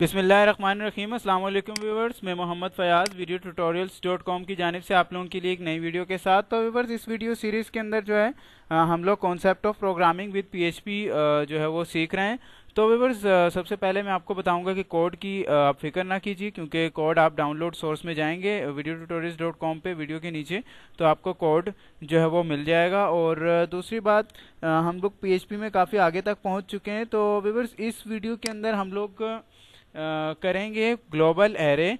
बिसमीम अल्लाम व्यूवर्स मैं Mohammad Fayaz video tutorials dot com की जानब से आप लोगों के लिए एक नई वीडियो के साथ तो व्यूवर्स इस वीडियो सीरीज़ के अंदर जो है हम लोग concept of programming with PHP जो है वो सीख रहे हैं तो व्यूवर्स सबसे पहले मैं आपको बताऊंगा कि कोड की आप फिक्र ना कीजिए क्योंकि कोड आप डाउनलोड सोर्स में जाएंगे वीडियो ट्यूटोरियल्स डॉट कॉम पर वीडियो के नीचे तो आपको कोड जो है वो मिल जाएगा और दूसरी बात हम लोग पी में काफ़ी आगे तक पहुँच चुके हैं तो व्यूवर्स इस वीडियो के अंदर हम लोग करेंगे ग्लोबल एरे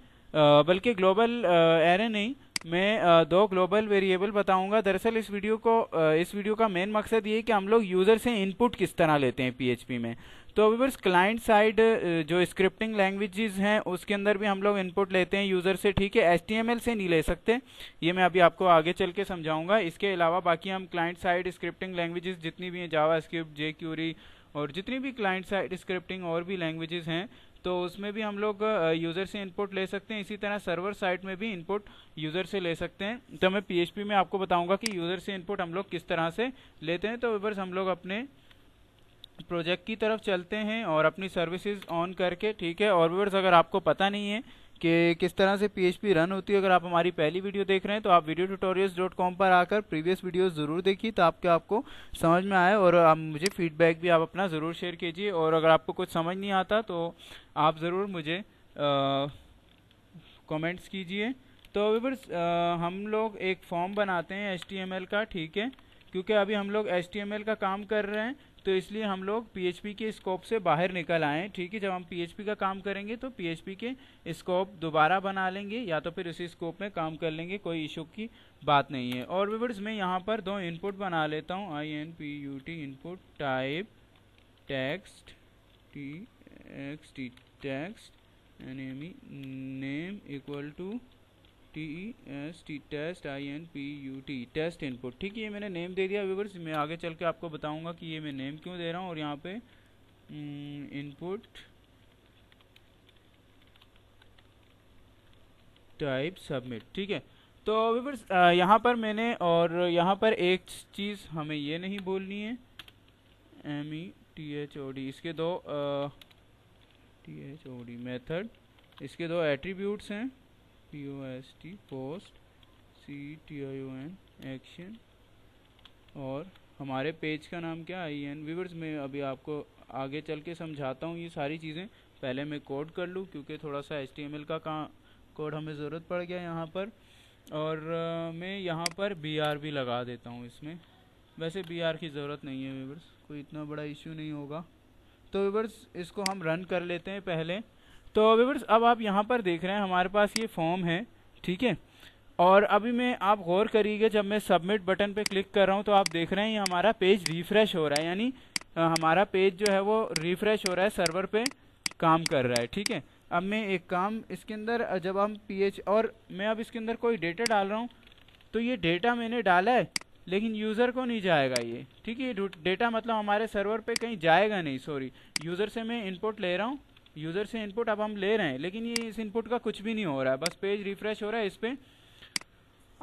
बल्कि ग्लोबल एरे नहीं मैं दो ग्लोबल वेरिएबल बताऊंगा दरअसल इस वीडियो को इस वीडियो का मेन मकसद ये कि हम लोग यूज़र से इनपुट किस तरह लेते हैं पीएचपी में तो वीवर्स क्लाइंट साइड जो स्क्रिप्टिंग लैंग्वेजेस हैं उसके अंदर भी हम लोग इनपुट लेते हैं यूज़र से ठीक है एच से नहीं ले सकते ये मैं अभी आपको आगे चल के समझाऊंगा इसके अलावा बाकी हम क्लाइंट साइड स्क्रिप्टिंग लैंग्वेजेस जितनी भी हैं जावा स्क्रिप्ट जे क्यूरी और जितनी भी क्लाइंट साइड स्क्रिप्टिंग और भी लैंग्वेजेस हैं तो उसमें भी हम लोग यूज़र से इनपुट ले सकते हैं इसी तरह सर्वर साइट में भी इनपुट यूज़र से ले सकते हैं तो मैं पीएचपी में आपको बताऊंगा कि यूज़र से इनपुट हम लोग किस तरह से लेते हैं तो बस हम लोग अपने प्रोजेक्ट की तरफ चलते हैं और अपनी सर्विसेज ऑन करके ठीक है और व्यवर्स अगर आपको पता नहीं है कि किस तरह से पीएचपी रन होती है अगर आप हमारी पहली वीडियो देख रहे हैं तो आप वीडियो ट्यूटोरियल्स डॉट कॉम पर आकर प्रीवियस वीडियोस ज़रूर देखिए तो आपके आपको समझ में आए और आप मुझे फीडबैक भी आप अपना ज़रूर शेयर कीजिए और अगर आपको कुछ समझ नहीं आता तो आप ज़रूर मुझे कमेंट्स कीजिए तो अभी हम लोग एक फॉर्म बनाते हैं एच का ठीक है क्योंकि अभी हम लोग एच का काम कर रहे हैं तो इसलिए हम लोग पी के स्कोप से बाहर निकल आए ठीक है जब हम पी का काम करेंगे तो पी के स्कोप दोबारा बना लेंगे या तो फिर उसी स्कोप में काम कर लेंगे कोई इशू की बात नहीं है और विवर्स मैं यहाँ पर दो इनपुट बना लेता हूँ I N P U T input type text T X T text N M name equal to T E S T test I N P U T test input ठीक है ये मैंने नेम दे दिया viewers मैं आगे चल के आपको बताऊंगा कि ये मैं नेम क्यों दे रहा हूँ और यहाँ पे इनपुट टाइप सबमिट ठीक है तो व्यूवर्स यहाँ पर मैंने और यहाँ पर एक चीज़ हमें ये नहीं बोलनी है M E T H O D इसके दो T H O D method इसके दो एट्रीब्यूट्स हैं P O S T post C T I O N action और हमारे पेज का नाम क्या आई एन व्यूवर्स में अभी आपको आगे चल के समझाता हूँ ये सारी चीज़ें पहले मैं कोड कर लूँ क्योंकि थोड़ा सा एच टी एम एल का कोड हमें ज़रूरत पड़ गया यहाँ पर और आ, मैं यहाँ पर बी आर भी लगा देता हूँ इसमें वैसे बी आर की ज़रूरत नहीं है व्यूवर्स कोई इतना बड़ा इशू नहीं होगा तो व्यूवर्स इसको हम रन कर लेते हैं पहले तो व्यवर्स अब आप यहाँ पर देख रहे हैं हमारे पास ये फॉर्म है ठीक है और अभी मैं आप गौर करिएगा जब मैं सबमिट बटन पे क्लिक कर रहा हूँ तो आप देख रहे हैं ये हमारा पेज रिफ्रेश हो रहा है यानी हमारा पेज जो है वो रिफ्रेश हो रहा है सर्वर पे काम कर रहा है ठीक है अब मैं एक काम इसके अंदर जब हम पी और मैं अब इसके अंदर कोई डेटा डाल रहा हूँ तो ये डेटा मैंने डाला है लेकिन यूज़र को नहीं जाएगा ये ठीक है ये डेटा मतलब हमारे सर्वर पर कहीं जाएगा नहीं सॉरी यूज़र से मैं इनपुट ले रहा हूँ यूज़र से इनपुट अब हम ले रहे हैं लेकिन ये इस इनपुट का कुछ भी नहीं हो रहा है बस पेज रिफ्रेश हो रहा है इस पर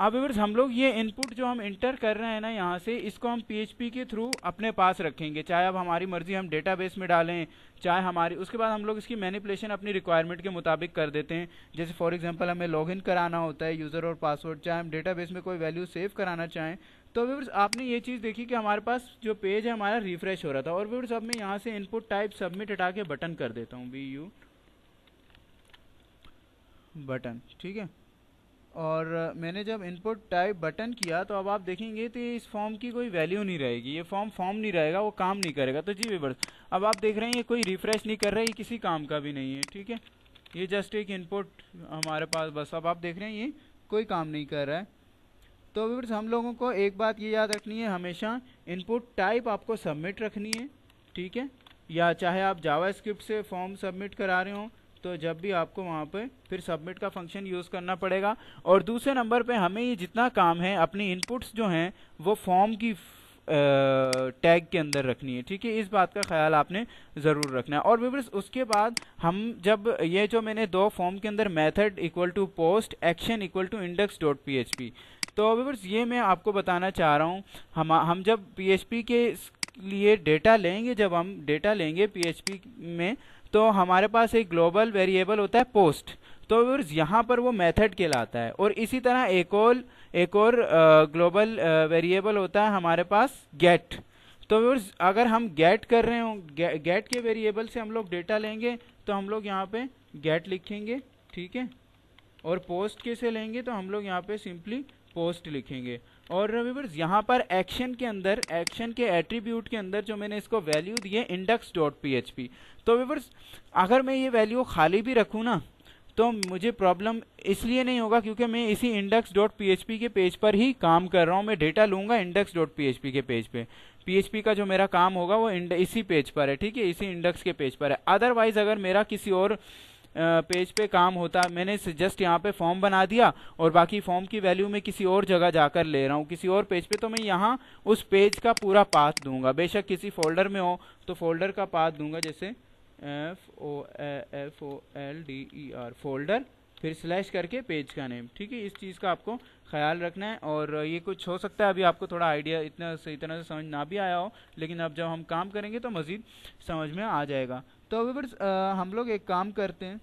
अब एवर्स हम लोग ये इनपुट जो हम इंटर कर रहे हैं ना यहाँ से इसको हम पीएचपी के थ्रू अपने पास रखेंगे चाहे अब हमारी मर्जी हम डेटाबेस में डालें चाहे हमारी उसके बाद हम लोग इसकी मैनिपुलेशन अपनी रिक्वायरमेंट के मुताबिक कर देते हैं जैसे फॉर एग्जांपल हमें लॉगिन कराना होता है यूज़र और पासवर्ड चाहे हम डेटा में कोई वैल्यू सेव कराना चाहें तो व्यूवर्स आपने ये चीज़ देखी कि हमारे पास जो पेज है हमारा रिफ्रेश हो रहा था और व्यूवर्स अब मैं यहाँ से इनपुट टाइप सबमिट हटा के बटन कर देता हूँ बी यू बटन ठीक है और मैंने जब इनपुट टाइप बटन किया तो अब आप देखेंगे तो इस फॉर्म की कोई वैल्यू नहीं रहेगी ये फॉर्म फॉर्म नहीं रहेगा वो काम नहीं करेगा तो जी वीवर्स अब आप देख रहे हैं ये कोई रिफ्रेश नहीं कर रहा है ये किसी काम का भी नहीं है ठीक है ये जस्ट एक इनपुट हमारे पास बस अब आप देख रहे हैं ये कोई काम नहीं कर रहा है तो वीवर्स हम लोगों को एक बात ये याद रखनी है हमेशा इनपुट टाइप आपको सबमिट रखनी है ठीक है या चाहे आप जावा से फॉर्म सबमिट करा रहे हों तो जब भी आपको वहाँ पे फिर सबमिट का फंक्शन यूज़ करना पड़ेगा और दूसरे नंबर पे हमें ये जितना काम है अपनी इनपुट्स जो हैं वो फॉर्म की टैग के अंदर रखनी है ठीक है इस बात का ख्याल आपने ज़रूर रखना है और वीवर्स उसके बाद हम जब ये जो मैंने दो फॉर्म के अंदर method equal to post action equal to index dot P H P तो वीवर्स ये मैं आपको बताना चाह रहा हूँ हम हम जब पी एच पी के लिए डेटा लेंगे जब हम डेटा लेंगे पी एच पी में तो हमारे पास एक ग्लोबल वेरिएबल होता है पोस्ट तो यहाँ पर वो मेथड कहलाता है और इसी तरह एक और एक और ग्लोबल वेरिएबल होता है हमारे पास गेट तो व्यूर्स अगर हम गेट कर रहे हो गेट के वेरिएबल से हम लोग डेटा लेंगे तो हम लोग यहाँ पे गेट लिखेंगे ठीक है और पोस्ट के से लेंगे तो हम लोग यहाँ पे सिंपली पोस्ट लिखेंगे और व्यूवर्स यहाँ पर एक्शन के अंदर एक्शन के एट्रीब्यूट के अंदर जो मैंने इसको वैल्यू दी है इंडेक्स डॉट पी तो व्यूवर्स अगर मैं ये वैल्यू खाली भी रखूँ ना तो मुझे प्रॉब्लम इसलिए नहीं होगा क्योंकि मैं इसी इंडेक्स डॉट पी के पेज पर ही काम कर रहा हूँ मैं डेटा लूँगा इंडेक्स डॉट पी के पेज एच पी का जो मेरा काम होगा वो इसी पेज पर है ठीक है इसी इंडेक्स के पेज पर है अदरवाइज अगर मेरा किसी और पेज पे काम होता है मैंने जस्ट यहाँ पे फॉर्म बना दिया और बाकी फॉर्म की वैल्यू मैं किसी और जगह जाकर ले रहा हूँ किसी और पेज पे तो मैं यहाँ उस पेज का पूरा पाथ दूंगा बेशक किसी फोल्डर में हो तो फोल्डर का पाथ दूंगा जैसे F O F O L D E R folder फिर स्लैश करके पेज का नेम ठीक है इस चीज़ का आपको ख्याल रखना है और ये कुछ हो सकता है अभी आपको थोड़ा आइडिया इतना से इतना से समझ ना भी आया हो लेकिन अब जब हम काम करेंगे तो मज़ीद समझ में आ जाएगा तो अभी बस हम लोग एक काम करते हैं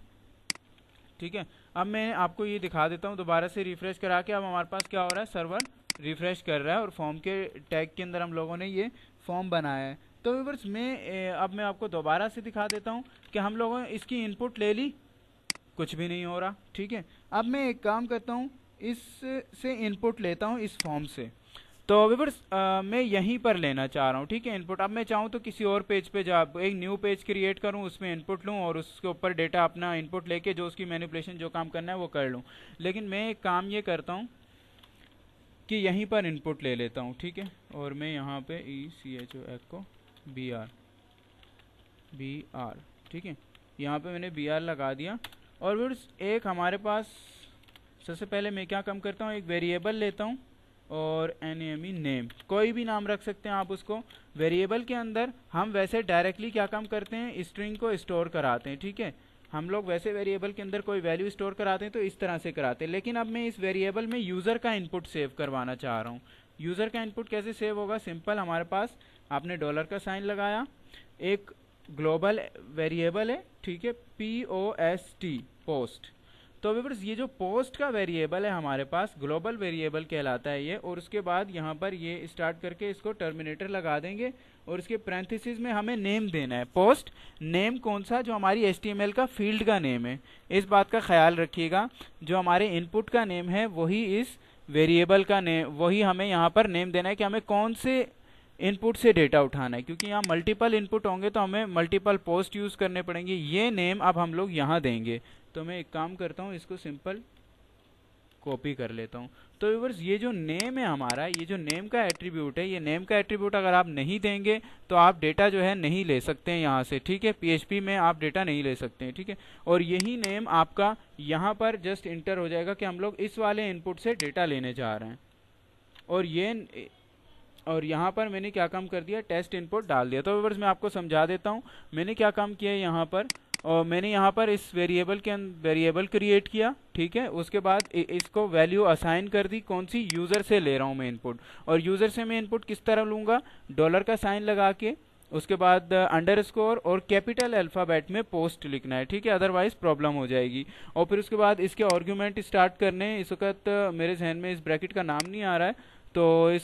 ठीक है अब मैं आपको ये दिखा देता हूँ दोबारा से रिफ़्रेश करा के अब हमारे पास क्या हो रहा है सर्वर रिफ़्रेश कर रहा है और फॉर्म के टैग के अंदर हम लोगों ने ये फॉर्म बनाया है तो व्यूवर्स मैं अब मैं आपको दोबारा से दिखा देता हूँ कि हम लोगों ने इसकी इनपुट ले ली कुछ भी नहीं हो रहा ठीक है अब मैं एक काम करता हूँ इससे इनपुट लेता हूँ इस फॉर्म से तो विवर्स मैं यहीं पर लेना चाह रहा हूँ ठीक है इनपुट अब मैं चाहूँ तो किसी और पेज पे जा एक न्यू पेज क्रिएट करूँ उसमें इनपुट लूँ और उसके ऊपर डेटा अपना इनपुट लेके जो उसकी मैनिपुलेशन जो काम करना है वो कर लूँ लेकिन मैं एक काम ये करता हूँ कि यहीं पर इनपुट ले लेता हूँ ठीक है और मैं यहाँ पर ई सी एच ओ एक् को बी आर बी आर ठीक है यहाँ पर मैंने बी आर लगा दिया और विवर्स एक हमारे पास सबसे पहले मैं क्या कम करता हूँ एक वेरिएबल लेता हूँ और एन एम ई नेम कोई भी नाम रख सकते हैं आप उसको वेरिएबल के अंदर हम वैसे डायरेक्टली क्या काम करते हैं स्ट्रिंग को स्टोर कराते हैं ठीक है हम लोग वैसे वेरिएबल के अंदर कोई वैल्यू स्टोर कराते हैं तो इस तरह से कराते हैं लेकिन अब मैं इस वेरिएबल में यूज़र का इनपुट सेव करवाना चाह रहा हूँ यूज़र का इनपुट कैसे सेव होगा सिंपल हमारे पास आपने डॉलर का साइन लगाया एक ग्लोबल वेरिएबल है ठीक है P O S T post तो व्यवर्स ये जो पोस्ट का वेरिएबल है हमारे पास ग्लोबल वेरिएबल कहलाता है ये और उसके बाद यहाँ पर ये स्टार्ट करके इसको टर्मिनेटर लगा देंगे और इसके प्रेंथिसिस में हमें नेम देना है पोस्ट नेम कौन सा जो हमारी एस का फील्ड का नेम है इस बात का ख्याल रखिएगा जो हमारे इनपुट का नेम है वही इस वेरिएबल का नेम वही हमें यहाँ पर नेम देना है कि हमें कौन से इनपुट से डेटा उठाना है क्योंकि यहाँ मल्टीपल इनपुट होंगे तो हमें मल्टीपल पोस्ट यूज़ करने पड़ेंगे ये नेम अब हम लोग यहाँ देंगे तो मैं एक काम करता हूँ इसको सिंपल कॉपी कर लेता हूँ तो व्यूवर्स ये जो नेम है हमारा ये जो नेम का एट्रीब्यूट है ये नेम का एट्रीब्यूट अगर आप नहीं देंगे तो आप डेटा जो है नहीं ले सकते हैं यहाँ से ठीक है पीएचपी में आप डेटा नहीं ले सकते हैं ठीक है और यही नेम आपका यहाँ पर जस्ट इंटर हो जाएगा कि हम लोग इस वाले इनपुट से डेटा लेने जा रहे हैं और ये और यहाँ पर मैंने क्या काम कर दिया टेस्ट इनपुट डाल दिया तो व्यूवर्स मैं आपको समझा देता हूँ मैंने क्या काम किया है यहाँ पर और मैंने यहाँ पर इस वेरिएबल के वेरिएबल अं-, क्रिएट किया ठीक है उसके बाद इसको वैल्यू असाइन कर दी कौन सी यूज़र से ले रहा हूँ मैं इनपुट और यूज़र से मैं इनपुट किस तरह लूँगा डॉलर का साइन लगा के उसके बाद अंडर स्कोर और कैपिटल अल्फ़ाबेट में पोस्ट लिखना है ठीक है अदरवाइज प्रॉब्लम हो जाएगी और फिर उसके बाद इसके आर्ग्यूमेंट स्टार्ट करने इस वक्त मेरे जहन में इस ब्रैकेट का नाम नहीं आ रहा है तो इस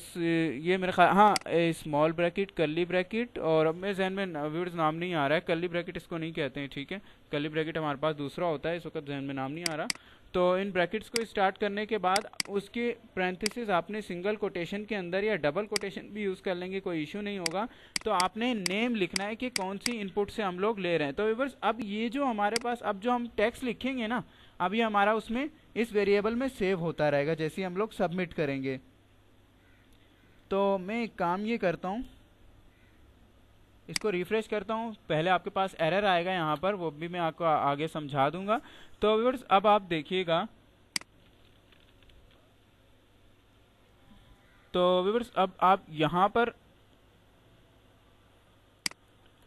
ये मेरे ख्याल हाँ स्मॉल ब्रैकेट कली ब्रैकेट और अब मेरे जहन में व्यूर्स नाम नहीं आ रहा है कली ब्रैकेट इसको नहीं कहते हैं ठीक है कली ब्रैकेट हमारे पास दूसरा होता है इस वक्त जहन में नाम नहीं आ रहा तो इन ब्रैकेट्स को स्टार्ट करने के बाद उसके प्रेंथिस आपने सिंगल कोटेशन के अंदर या डबल कोटेशन भी यूज़ कर लेंगे कोई इशू नहीं होगा तो आपने नेम लिखना है कि कौन सी इनपुट से हम लोग ले रहे हैं तो व्यूवर्स अब ये जो हमारे पास अब जो हम टैक्स लिखेंगे ना अब ये हमारा उसमें इस वेरिएबल में सेव होता रहेगा जैसे हम लोग सबमिट करेंगे तो मैं एक काम ये करता हूँ इसको रिफ्रेश करता हूँ पहले आपके पास एरर आएगा यहाँ पर वो भी मैं आपको आगे समझा दूंगा तो व्यूअर्स अब आप देखिएगा तो व्यूअर्स अब आप यहाँ पर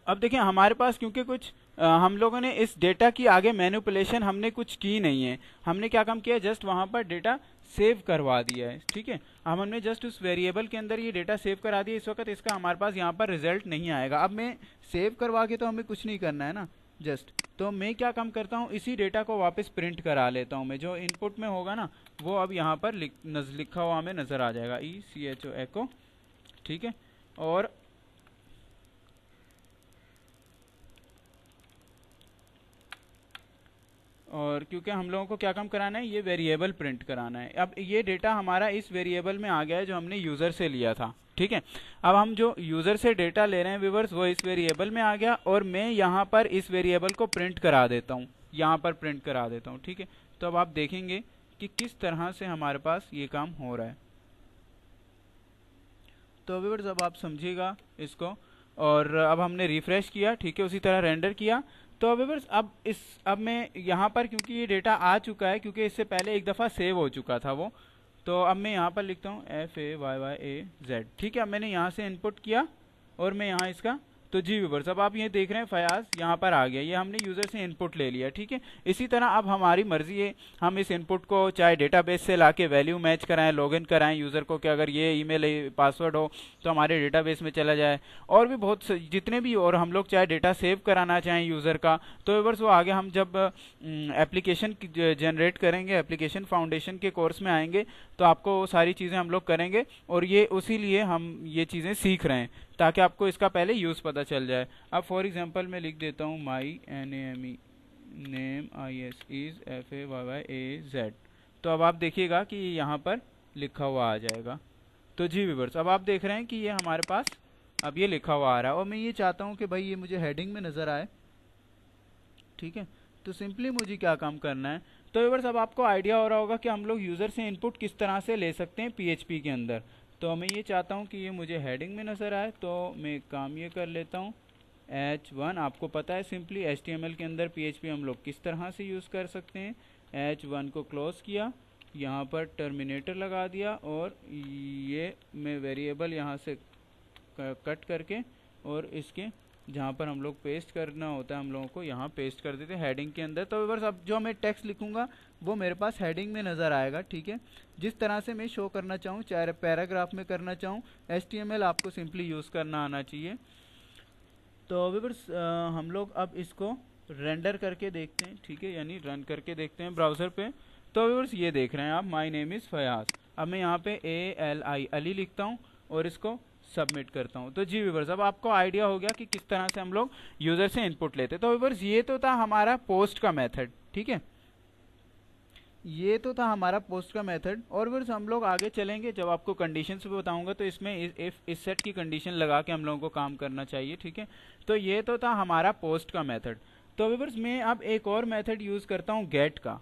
अब देखिए हमारे पास क्योंकि कुछ आ, हम लोगों ने इस डेटा की आगे मैनिपुलेशन हमने कुछ की नहीं है हमने क्या काम किया जस्ट वहाँ पर डेटा सेव करवा दिया है ठीक है हम हमने जस्ट उस वेरिएबल के अंदर ये डेटा सेव करा दिया इस वक्त इसका हमारे पास यहाँ पर रिजल्ट नहीं आएगा अब मैं सेव करवा के तो हमें कुछ नहीं करना है ना जस्ट तो मैं क्या काम करता हूँ इसी डेटा को वापस प्रिंट करा लेता हूँ मैं जो इनपुट में होगा ना वो अब यहाँ पर लिख लिखा हुआ हमें नज़र आ जाएगा ई सी एच ओ एक् ठीक है और और क्योंकि हम लोगों को क्या काम कराना है ये वेरिएबल प्रिंट कराना है अब ये डेटा हमारा इस वेरिएबल में आ गया है जो हमने यूज़र से लिया था ठीक है अब हम जो यूज़र से डेटा ले रहे हैं व्यूवर्स वो इस वेरिएबल में आ गया और मैं यहाँ पर इस वेरिएबल को प्रिंट करा देता हूँ यहाँ पर प्रिंट करा देता हूँ ठीक है तो अब आप देखेंगे कि किस तरह से हमारे पास ये काम हो रहा है तो व्यूवर्स अब आप समझिएगा इसको और अब हमने रिफ्रेश किया ठीक है उसी तरह रेंडर किया तो वेवर्स अब इस अब मैं यहाँ पर क्योंकि ये डेटा आ चुका है क्योंकि इससे पहले एक दफ़ा सेव हो चुका था वो तो अब मैं यहाँ पर लिखता हूँ F A Y Y A Z ठीक है अब मैंने यहाँ से इनपुट किया और मैं यहाँ इसका तो जी व्यूवर्स अब आप ये देख रहे हैं फयाज यहाँ पर आ गया ये हमने यूज़र से इनपुट ले लिया ठीक है इसी तरह अब हमारी मर्जी है हम इस इनपुट को चाहे डेटाबेस से ला वैल्यू मैच कराएं लॉगिन कराएं यूज़र को कि अगर ये ईमेल पासवर्ड हो तो हमारे डेटाबेस में चला जाए और भी बहुत जितने भी और हम लोग चाहे डेटा सेव कराना चाहें यूज़र का तो व्यूवर्स वो आगे हम जब एप्लीकेशन जनरेट करेंगे एप्लीकेशन फाउंडेशन के कोर्स में आएंगे तो आपको सारी चीज़ें हम लोग करेंगे और ये उसी लिए हम ये चीज़ें सीख रहे हैं ताकि आपको इसका पहले यूज़ पता चल जाए अब फॉर एग्जांपल मैं लिख देता हूँ my N M E name I S is F A Y Y A Z तो अब आप देखिएगा कि यहाँ पर लिखा हुआ आ जाएगा तो जी व्यूवर्स अब आप देख रहे हैं कि ये हमारे पास अब ये लिखा हुआ आ रहा है और मैं ये चाहता हूँ कि भाई ये मुझे हेडिंग में नज़र आए ठीक है तो सिंपली मुझे क्या काम करना है तो व्यूवर्स अब आपको आइडिया हो रहा होगा कि हम लोग यूज़र से इनपुट किस तरह से ले सकते हैं पी के अंदर तो मैं ये चाहता हूँ कि ये मुझे हेडिंग में नज़र आए तो मैं काम ये कर लेता हूँ एच वन आपको पता है सिंपली एच के अंदर पी हम लोग किस तरह से यूज़ कर सकते हैं एच वन को क्लोज़ किया यहाँ पर टर्मिनेटर लगा दिया और ये मैं वेरिएबल यहाँ से कट करके और इसके जहाँ पर हम लोग पेस्ट करना होता है हम लोगों को यहाँ पेस्ट कर देते हैं हेडिंग के अंदर तो बस अब जो मैं टेक्स्ट लिखूँगा वो मेरे पास हेडिंग में नज़र आएगा ठीक है जिस तरह से मैं शो करना चाहूँ चाहे पैराग्राफ में करना चाहूँ एस आपको सिंपली यूज़ करना आना चाहिए तो वीवर्स हम लोग अब इसको रेंडर करके देखते हैं ठीक है यानी रन करके देखते हैं ब्राउज़र पर तो वीवर्स ये देख रहे हैं आप माई नेम इज़ फयाज अब मैं यहाँ पर ए एल आई अली लिखता हूँ और इसको सबमिट करता हूँ तो जी वीवर्स अब आपको आइडिया हो गया कि किस तरह से हम लोग यूज़र से इनपुट लेते तो व्यूवर्स ये तो था हमारा पोस्ट का मेथड ठीक है ये तो था हमारा पोस्ट का मेथड और व्यवर्स हम लोग आगे चलेंगे जब आपको कंडीशन भी बताऊंगा तो इसमें इस इस सेट की कंडीशन लगा के हम लोगों को काम करना चाहिए ठीक है तो ये तो था हमारा पोस्ट का मैथड तो विवर्स मैं अब एक और मैथड यूज़ करता हूँ गेट का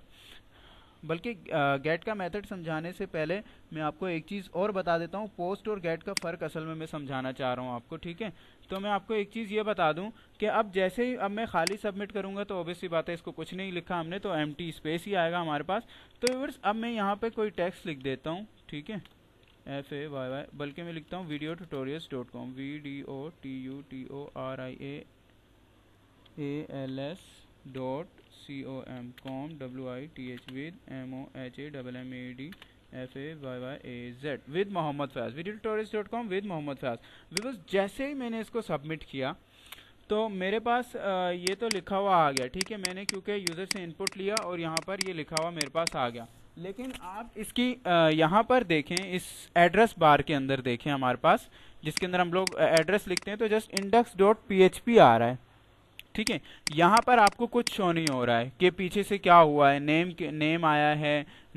बल्कि गेट का मेथड समझाने से पहले मैं आपको एक चीज़ और बता देता हूँ पोस्ट और गेट का फ़र्क असल में मैं समझाना चाह रहा हूँ आपको ठीक है तो मैं आपको एक चीज़ ये बता दूँ कि अब जैसे ही अब मैं खाली सबमिट करूँगा तो ऑब्वियसली बात है इसको कुछ नहीं लिखा हमने तो एम स्पेस ही आएगा हमारे पास तो व्यूवर्स अब मैं यहाँ पर कोई टैक्स लिख देता हूँ ठीक है एफ ए वाई वाई बल्कि मैं लिखता हूँ video tutorials dot com V D O T U T O R I A L S dot C O M com W I T H with M O H A double M A D F A Y Y A Z with Mohammad Faiz video tutorials dot com with Mohammad Faiz because जैसे ही मैंने इसको submit किया तो मेरे पास ये तो लिखा हुआ आ गया ठीक है मैंने क्योंकि यूज़र से इनपुट लिया और यहाँ पर ये लिखा हुआ मेरे पास आ गया लेकिन आप इसकी यहाँ पर देखें इस एड्रेस बार के अंदर देखें हमारे पास जिसके अंदर हम लोग एड्रेस लिखते हैं तो जस्ट इंडेक्स डॉट पी आ रहा है ठीक है यहाँ पर आपको कुछ शो नहीं हो रहा है कि पीछे से क्या हुआ है नेम नेम आया है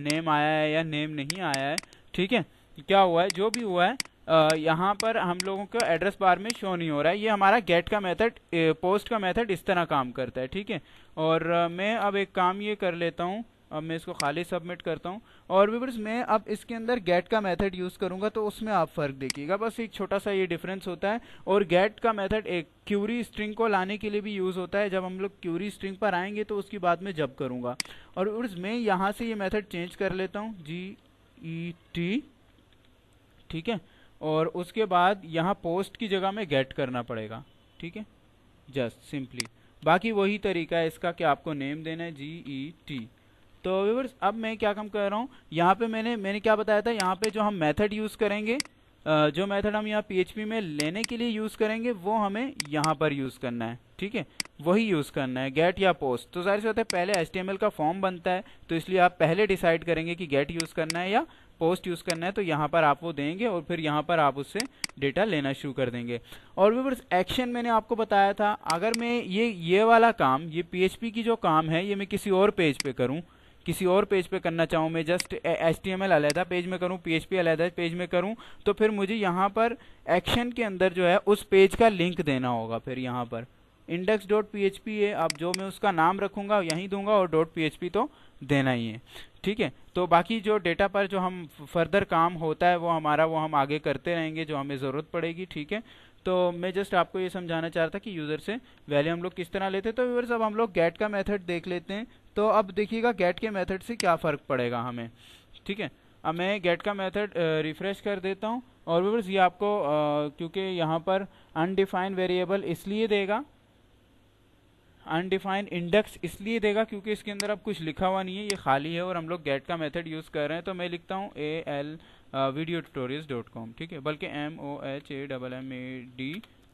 नेम आया है या नेम नहीं आया है ठीक है क्या हुआ है जो भी हुआ है यहाँ पर हम लोगों को एड्रेस बार में शो नहीं हो रहा है ये हमारा गेट का मेथड पोस्ट का मेथड इस तरह काम करता है ठीक है और मैं अब एक काम ये कर लेता हूँ अब मैं इसको खाली सबमिट करता हूँ और वीवर्स मैं अब इसके अंदर गेट का मेथड यूज़ करूँगा तो उसमें आप फ़र्क देखिएगा बस एक छोटा सा ये डिफरेंस होता है और गेट का मेथड एक क्यूरी स्ट्रिंग को लाने के लिए भी यूज़ होता है जब हम लोग क्यूरी स्ट्रिंग पर आएंगे तो उसकी बाद में जब करूँगा और वीवर्स मैं यहाँ से ये मेथड चेंज कर लेता हूँ जी ई टी ठीक है और उसके बाद यहाँ पोस्ट की जगह में गेट करना पड़ेगा ठीक है जस्ट सिंपली बाकी वही तरीका है इसका कि आपको नेम देना है जी ई टी तो व्यूवर्स अब मैं क्या काम कर रहा हूँ यहाँ पे मैंने मैंने क्या बताया था यहाँ पे जो हम मेथड यूज़ करेंगे जो मेथड हम यहाँ पीएचपी में लेने के लिए यूज़ करेंगे वो हमें यहाँ पर यूज़ करना है ठीक है वही यूज़ करना है गेट या पोस्ट तो जाहिर सी बात है पहले एच का फॉर्म बनता है तो इसलिए आप पहले डिसाइड करेंगे कि गेट यूज़ करना है या पोस्ट यूज़ करना है तो यहाँ पर आप वो देंगे और फिर यहाँ पर आप उससे डेटा लेना शुरू कर देंगे और व्यूवर्स एक्शन मैंने आपको बताया था अगर मैं ये ये वाला काम ये पीएचपी की जो काम है ये मैं किसी और पेज पे करूँ किसी और पेज पे करना चाहूँ मैं just H T M L अलहदा पेज में करूँ पी एच पी अलहदा पेज में करूँ तो फिर मुझे यहाँ पर एक्शन के अंदर जो है उस पेज का लिंक देना होगा फिर यहाँ पर index dot P H P है आप जो मैं उसका नाम रखूँगा यहीं दूंगा और डॉट पी एच पी तो देना ही है ठीक है तो बाकी जो डेटा पर जो हम फर्दर काम होता है वो हमारा वो हम आगे करते रहेंगे जो हमें ज़रूरत पड़ेगी ठीक है तो मैं जस्ट आपको ये समझाना चाह रहा था कि यूज़र से वैल्यू हम लोग किस तरह लेते हैं तो व्यूवर्स अब हम लोग गेट का मेथड देख लेते हैं तो अब देखिएगा गेट के मेथड से क्या फ़र्क पड़ेगा हमें ठीक है अब मैं गेट का मेथड रिफ़्रेश कर देता हूँ और व्यूवर्स ये आपको क्योंकि यहाँ पर अनडिफाइंड वेरिएबल इसलिए देगा अनडिफाइंड इंडेक्स इसलिए देगा क्योंकि इसके अंदर अब कुछ लिखा हुआ नहीं है ये खाली है और हम लोग गेट का मेथड यूज़ कर रहे हैं तो मैं लिखता हूँ A L video tutorials dot com ठीक है बल्कि M O H A double M A D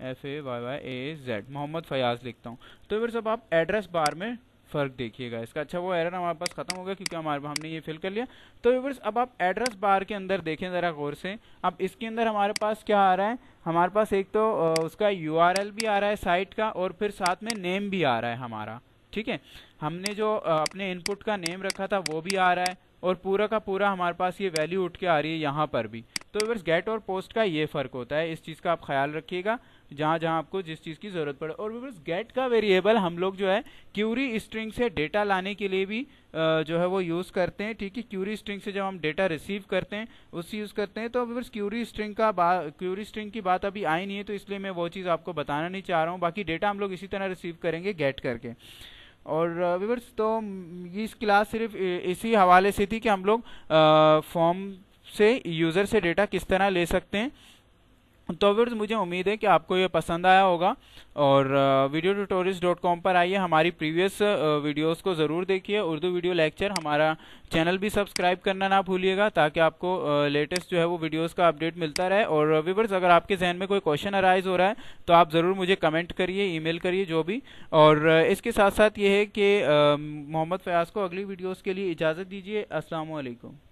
F A Y Y A Z Mohammad Fayaz लिखता हूँ तो फिर सब आप एड्रेस बार में फ़र्क देखिएगा इसका अच्छा वो एरर हमारे पास ख़त्म हो गया क्योंकि हमारे हमने ये फिल कर लिया तो व्यूवर्स अब आप एड्रेस बार के अंदर देखें ज़रा गौर से अब इसके अंदर हमारे पास क्या आ रहा है हमारे पास एक तो उसका यू भी आ रहा है साइट का और फिर साथ में नेम भी आ रहा है हमारा ठीक है हमने जो अपने इनपुट का नेम रखा था वो भी आ रहा है और पूरा का पूरा हमारे पास ये वैल्यू उठ के आ रही है यहाँ पर भी तो बस गेट और पोस्ट का ये फ़र्क होता है इस चीज़ का आप ख्याल रखिएगा जहाँ जहाँ आपको जिस चीज़ की ज़रूरत पड़े और बस गेट का वेरिएबल हम लोग जो है क्यूरी स्ट्रिंग से डेटा लाने के लिए भी जो है वो यूज़ करते हैं ठीक है क्यूरी स्ट्रिंग से जब हम डेटा रिसीव करते हैं उससे यूज़ करते हैं तो बस क्यूरी स्ट्रिंग का क्यूरी स्ट्रिंग की बात अभी आई नहीं है तो इसलिए मैं वो चीज़ आपको बताना नहीं चाह रहा हूँ बाकी डेटा हम लोग इसी तरह रिसीव करेंगे गेट करके और व्यूवर्स तो इस क्लास सिर्फ इसी हवाले से थी कि हम लोग फॉर्म से यूज़र से डेटा किस तरह ले सकते हैं तो व्यर्स मुझे उम्मीद है कि आपको ये पसंद आया होगा और वीडियो ट्यूटोरियल्स डॉट कॉम पर आइए हमारी प्रीवियस वीडियोस को ज़रूर देखिए उर्दू वीडियो लेक्चर हमारा चैनल भी सब्सक्राइब करना ना भूलिएगा ताकि आपको लेटेस्ट जो है वो वीडियोस का अपडेट मिलता रहे और व्यूवर्स अगर आपके जहन में कोई क्वेश्चन अराइज हो रहा है तो आप ज़रूर मुझे कमेंट करिए ई करिए जो भी और इसके साथ साथ ये है कि मोहम्मद फयाज को अगली वीडियोज़ के लिए इजाज़त दीजिए असलकम